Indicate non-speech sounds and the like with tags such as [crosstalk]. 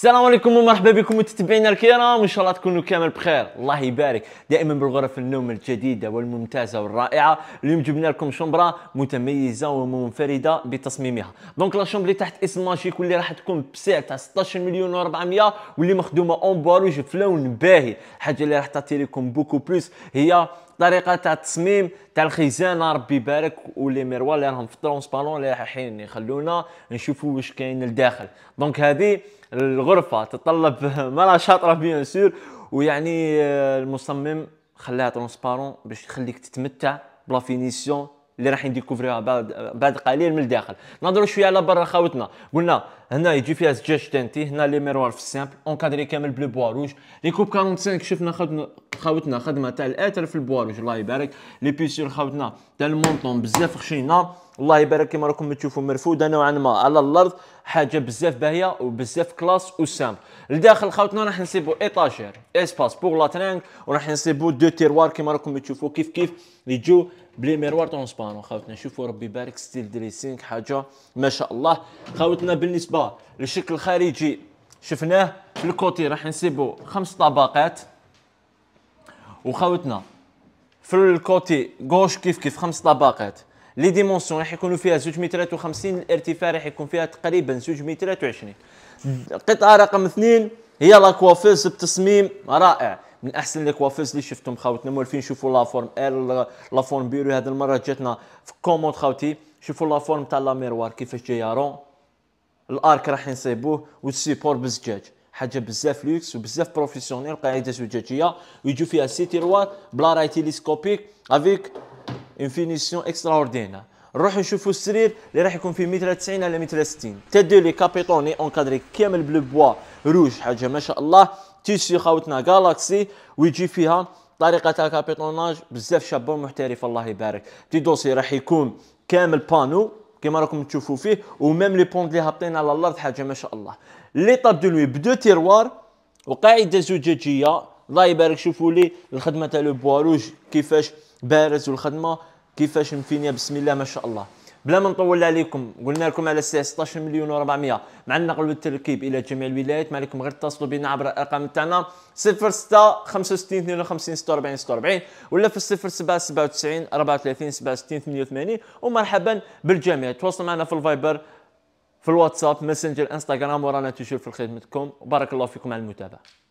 السلام عليكم ومرحبا بكم متتبعينا الكرام ان شاء الله تكونوا كامل بخير الله يبارك دائما بالغرف النوم الجديده والممتازه والرائعه اليوم جبنا لكم شومبرا متميزه ومنفرده بتصميمها دونك لا شومبر اللي تحت اسم ماجيك واللي راح تكون بسعر تاع 16 مليون و400 واللي مخدومه اون بواروج في لون باهي الحاجه اللي راح تعطي لكم بوكو بلوس هي طريقه تاع التصميم تاع الخزانه ربي يبارك ولي ميروار اللي راهم في ترونسبارون اللي رايحين يخلونا نشوفوا واش كاين لداخل دونك هذه الغرفه تتطلب [laughs] مرا شاطره بيان سور ويعني آه، المصمم خلاها ترونسبارون باش يخليك تتمتع بلا فينيسيون اللي راح نديكوفريها بعد بعد قليل من الداخل نهضروا شويه على برا خاوتنا قلنا هنا يجي فيها زجاج تانتي هنا لي ميروار في السامبل اونكادري كامل بلو بوا روج لي كوب 45 شفنا خاوتنا خاوتنا خدمه تاع الاتر في البواروج الله يبارك لي بيسيور خاوتنا تاع المونطون بزاف خشينا الله يبارك كما راكم تشوفوا مرفوده نوعا ما على الارض حاجه بزاف باهيه وبزاف كلاس وسام لداخل خاوتنا راح نسيبو ايطاجير اسباس بوغ لا ترانك وراح نسيبو دو تيروار كما راكم تشوفوا كيف كيف يجو بلي ميروار طونسبان خاوتنا شوفوا ربي يبارك ستيل دريسينغ حاجه ما شاء الله خاوتنا بالنسبه للشكل الخارجي شفناه في الكوتي راح نسيبو خمس طبقات وخاوتنا في الكوتي غوش كيف كيف خمس طبقات لي ديمونسيون راح يكونوا فيها زوج مترات وخمسين الارتفاع راح يكون فيها تقريبا زوج مترات وعشرين قطعه رقم اثنين هي لاكوافيز بتصميم رائع من احسن الكوافيز اللي شفتهم خاوتنا موالفين شوفوا لا فورم ال لا فورم بيرو هذه المره جاتنا في كوموند خاوتي شوفوا لا فورم تاع لا ميروار كيفاش جايه رون الارك راح نصيبوه والسيبور بزجاج حاجه بزاف لوكس وبزاف بروفيسيونيل قاعده زجاجيه ويجو فيها سي تيروار بلا راي تيليسكوبيك افيك اون فينيسيون اكسترا اوردينا نروحو نشوفو السرير اللي راح يكون فيه متر 90 على متر 60 تادو لي كابيتوني اونكادري كامل بلو بوا روج حاجه ما شاء الله تيسيو خاوتنا جالاكسي ويجي فيها طريقه تاع كابيتوناج بزاف شابه محترف الله يبارك تي دوسي راح يكون كامل بانو كما راكم تشوفوا فيه وميم لي بوند اللي هابطين على الارض حاجه ما شاء الله طاب دو لوي بدو تيروار وقاعده زجاجيه الله يبارك شوفوا لي الخدمه تاع لو بواروج كيفاش بارز والخدمه كيفاش مفينيا بسم الله ما شاء الله بلا ما نطول عليكم قلنا لكم على السعر 16 مليون و400 مع النقل والتركيب الى جميع الولايات ما عليكم غير اتصلوا بنا عبر الارقام تاعنا 06 65 52 46 46 ولا في 07 97 34 67 88 ومرحبا بالجميع تواصلوا معنا في الفايبر في الواتساب ماسنجر انستغرام ورانا توجور في خدمتكم وبارك الله فيكم على المتابعه